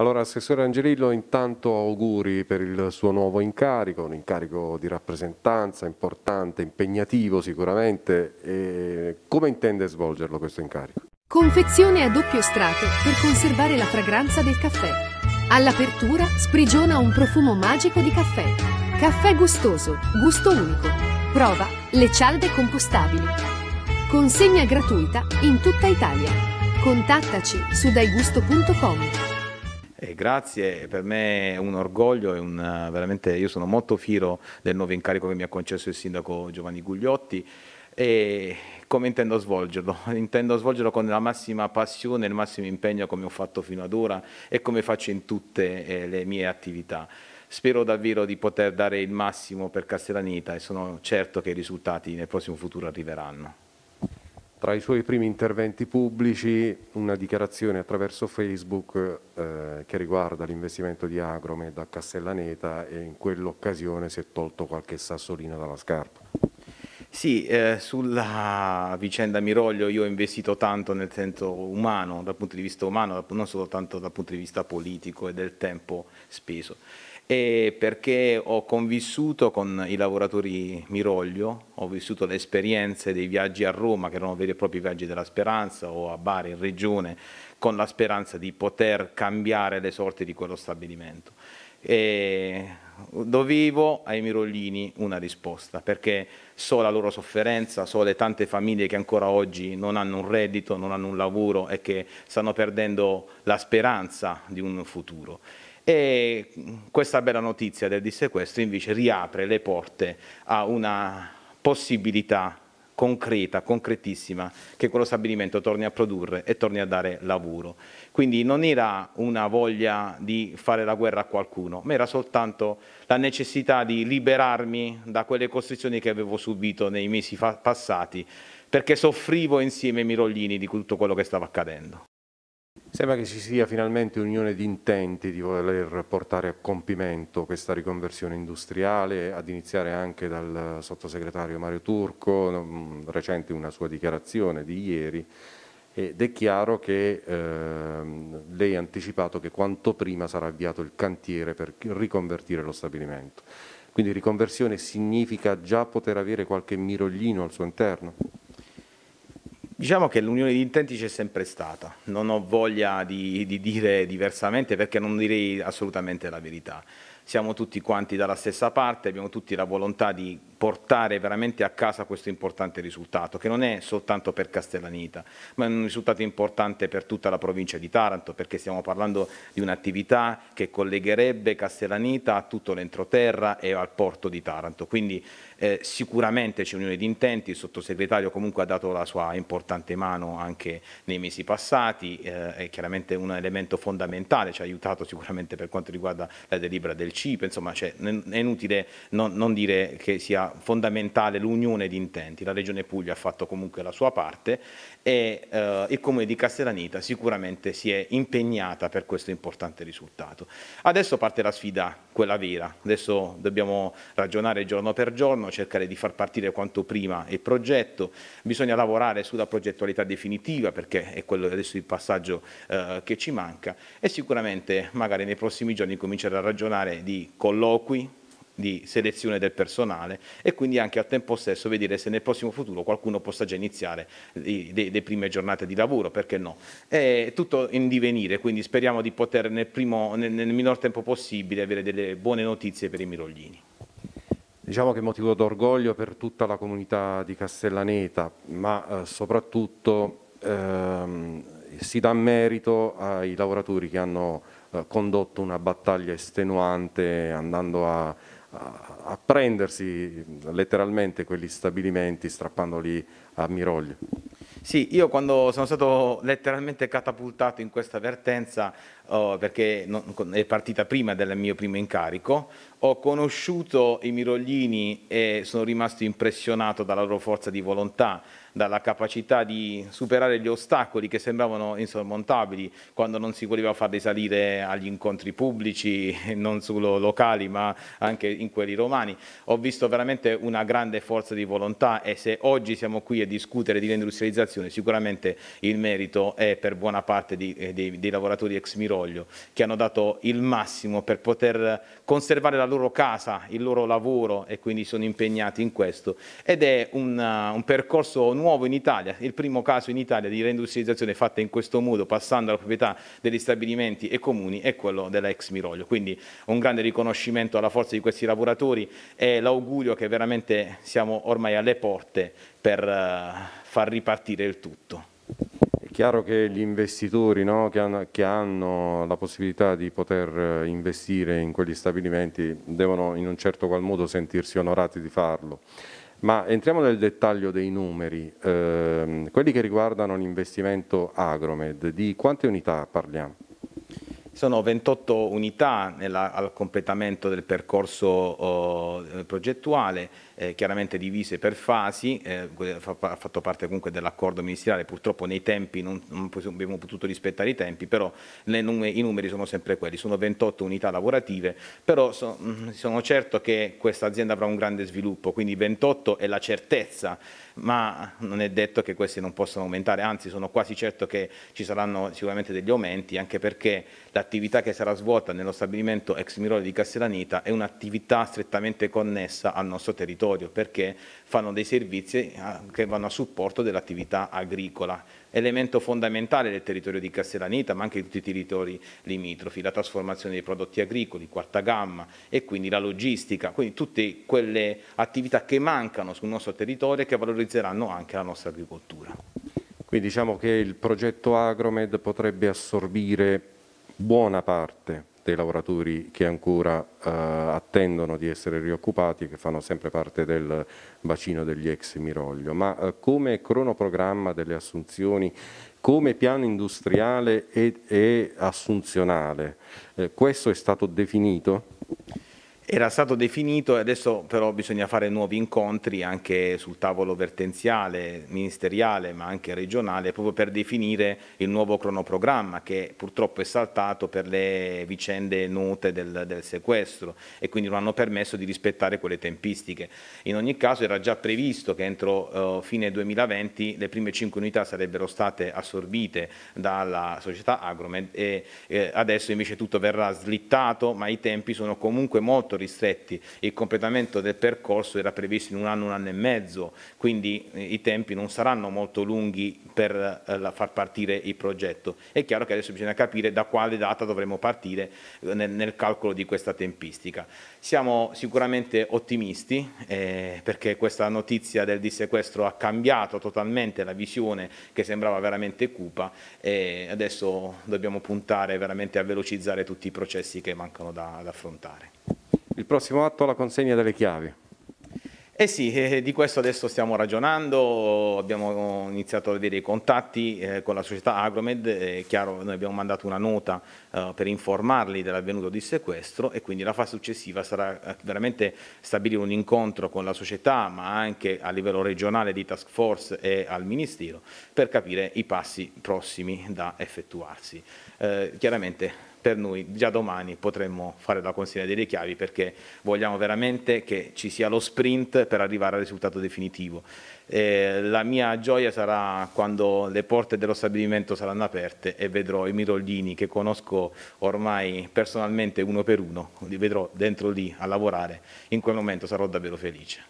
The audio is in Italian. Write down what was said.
Allora, Assessore Angelillo, intanto auguri per il suo nuovo incarico, un incarico di rappresentanza importante, impegnativo sicuramente. E come intende svolgerlo questo incarico? Confezione a doppio strato per conservare la fragranza del caffè. All'apertura sprigiona un profumo magico di caffè. Caffè gustoso, gusto unico. Prova le cialde compostabili. Consegna gratuita in tutta Italia. Contattaci su daigusto.com. Eh, grazie, per me è un orgoglio, è un, veramente io sono molto fiero del nuovo incarico che mi ha concesso il sindaco Giovanni Gugliotti e come intendo svolgerlo? Intendo svolgerlo con la massima passione, il massimo impegno come ho fatto fino ad ora e come faccio in tutte eh, le mie attività. Spero davvero di poter dare il massimo per Castellanita e sono certo che i risultati nel prossimo futuro arriveranno. Tra i suoi primi interventi pubblici una dichiarazione attraverso Facebook eh, che riguarda l'investimento di Agrome da Castellaneta e in quell'occasione si è tolto qualche sassolina dalla scarpa. Sì, eh, sulla vicenda Miroglio io ho investito tanto nel senso umano, dal punto di vista umano, non soltanto dal punto di vista politico e del tempo speso e perché ho convissuto con i lavoratori Miroglio, ho vissuto le esperienze dei viaggi a Roma che erano veri e propri viaggi della speranza o a Bari in regione con la speranza di poter cambiare le sorti di quello stabilimento. E dovevo ai Mirollini una risposta perché so la loro sofferenza, so le tante famiglie che ancora oggi non hanno un reddito, non hanno un lavoro e che stanno perdendo la speranza di un futuro. E questa bella notizia del dissequestro invece riapre le porte a una possibilità concreta, concretissima, che quello stabilimento torni a produrre e torni a dare lavoro. Quindi non era una voglia di fare la guerra a qualcuno, ma era soltanto la necessità di liberarmi da quelle costrizioni che avevo subito nei mesi passati, perché soffrivo insieme ai miroglini di tutto quello che stava accadendo. Sembra che ci sia finalmente unione di intenti di voler portare a compimento questa riconversione industriale, ad iniziare anche dal sottosegretario Mario Turco, mm, recente una sua dichiarazione di ieri, ed è chiaro che eh, lei ha anticipato che quanto prima sarà avviato il cantiere per riconvertire lo stabilimento. Quindi riconversione significa già poter avere qualche miroglino al suo interno? Diciamo che l'unione di intenti c'è sempre stata, non ho voglia di, di, dire diversamente perché non direi assolutamente la verità siamo tutti quanti dalla stessa parte, abbiamo tutti la volontà di portare veramente a casa questo importante risultato, che non è soltanto per Castellanita, ma è un risultato importante per tutta la provincia di Taranto, perché stiamo parlando di un'attività che collegherebbe Castellanita a tutto l'entroterra e al porto di Taranto. Quindi eh, sicuramente c'è unione di intenti, il sottosegretario comunque ha dato la sua importante mano anche nei mesi passati, eh, è chiaramente un elemento fondamentale, ci ha aiutato sicuramente per quanto riguarda la delibera del anticipa, insomma cioè, è inutile non, non, dire che sia fondamentale l'unione di intenti, la Regione Puglia ha fatto comunque la sua parte e eh, il Comune di Castellaneta sicuramente si è impegnata per questo importante risultato. Adesso parte la sfida quella vera. Adesso dobbiamo ragionare giorno per giorno, cercare di far partire quanto prima il progetto, bisogna lavorare sulla progettualità definitiva perché è quello adesso il passaggio eh, che ci manca e sicuramente magari nei prossimi giorni cominciare a ragionare di colloqui, di selezione del personale e quindi anche al tempo stesso vedere se nel prossimo futuro qualcuno possa già iniziare le prime giornate di lavoro, perché no? È tutto in divenire, quindi speriamo di poter nel, primo, nel, nel minor tempo possibile avere delle buone notizie per i miroglini. Diciamo che è motivo d'orgoglio per tutta la comunità di Castellaneta, ma eh, soprattutto ehm, si dà merito ai lavoratori che hanno eh, condotto una battaglia estenuante andando a a prendersi letteralmente quegli stabilimenti strappandoli a Miroglio. Sì, io quando sono stato letteralmente catapultato in questa vertenza, uh, perché non, è partita prima del mio primo incarico, ho conosciuto i Miroglini e sono rimasto impressionato dalla loro forza di volontà, dalla capacità di superare gli ostacoli che sembravano insormontabili quando non si voleva far risalire agli incontri pubblici, non solo locali ma anche in quelli romani. Ho visto veramente una grande forza di volontà e se oggi siamo qui a discutere di reindustrializzazione sicuramente il merito è per buona parte di, eh, dei, dei lavoratori ex Miroglio che hanno dato il massimo per poter conservare la loro casa, il loro lavoro e quindi sono impegnati in questo ed è un, un percorso nuovo in Italia, il primo caso in Italia di reindustrializzazione fatta in questo modo, passando alla proprietà degli stabilimenti e comuni, è quello della ex Miroglio. Quindi un grande riconoscimento alla forza di questi lavoratori e l'augurio che veramente siamo ormai alle porte per eh, far ripartire il tutto. È chiaro che gli investitori no, che, hanno, che, hanno, la possibilità di poter eh, investire in quegli stabilimenti devono in un certo qual modo sentirsi onorati di farlo. Ma entriamo nel dettaglio dei numeri, eh, quelli che riguardano l'investimento Agromed, di quante unità parliamo? Sono 28 unità nella, al completamento del percorso oh, eh, progettuale, eh, chiaramente divise per fasi, eh, fa, ha fatto parte comunque dell'accordo ministeriale, purtroppo nei tempi non, non, abbiamo potuto rispettare i tempi, però num i numeri sono sempre quelli, sono 28 unità lavorative, però so, mm, sono certo che questa azienda avrà un grande sviluppo, quindi 28 è la certezza, ma non è detto che questi non possano aumentare, anzi sono quasi certo che ci saranno sicuramente degli aumenti, anche perché la L'attività che sarà svolta nello stabilimento ex Mirole di Castellaneta è un'attività strettamente connessa al nostro territorio perché fanno dei servizi eh, che vanno a supporto dell'attività agricola elemento fondamentale del territorio di Castellaneta, ma anche di tutti i territori limitrofi, la trasformazione dei prodotti agricoli, quarta gamma e quindi la logistica, quindi tutte quelle attività che mancano sul nostro territorio e che valorizzeranno anche la nostra agricoltura. Quindi diciamo che il progetto Agromed potrebbe assorbire buona parte dei lavoratori che ancora eh, attendono di essere rioccupati che fanno sempre parte del bacino degli ex Miroglio, ma eh, come cronoprogramma delle assunzioni, come piano industriale e, e assunzionale, eh, questo è stato definito? era stato definito e adesso però bisogna fare nuovi incontri anche sul tavolo vertenziale, ministeriale ma anche regionale proprio per definire il nuovo cronoprogramma che purtroppo è saltato per le vicende note del, del sequestro e quindi non hanno permesso di rispettare quelle tempistiche. In ogni caso era già previsto che entro eh, fine 2020 le prime 5 unità sarebbero state assorbite dalla società Agromed e eh, adesso invece tutto verrà slittato ma i tempi sono comunque molto ristretti. Il completamento del percorso era previsto in un anno, un anno e mezzo, quindi eh, i tempi non saranno molto lunghi per eh, far partire il progetto. È chiaro che adesso bisogna capire da quale data dovremo partire eh, nel, calcolo di questa tempistica. Siamo sicuramente ottimisti eh, perché questa notizia del dissequestro ha cambiato totalmente la visione che sembrava veramente cupa e adesso dobbiamo puntare veramente a velocizzare tutti i processi che mancano da, da affrontare il prossimo atto la consegna delle chiavi. Eh sì, eh, eh, di questo adesso stiamo ragionando, abbiamo iniziato a vedere i contatti eh, con la società Agromed, eh, è chiaro noi abbiamo mandato una nota eh, per informarli dell'avvenuto di sequestro e quindi la fase successiva sarà eh, veramente stabilire un incontro con la società ma anche a livello regionale di task force e al Ministero per capire i passi prossimi da effettuarsi. chiaramente per noi già domani potremmo fare la consegna delle chiavi perché vogliamo veramente che ci sia lo sprint per arrivare al risultato definitivo. Eh, la mia gioia sarà quando le porte dello stabilimento saranno aperte e vedrò i miroglini che conosco ormai personalmente uno per uno, li vedrò dentro lì a lavorare, in quel momento sarò davvero felice.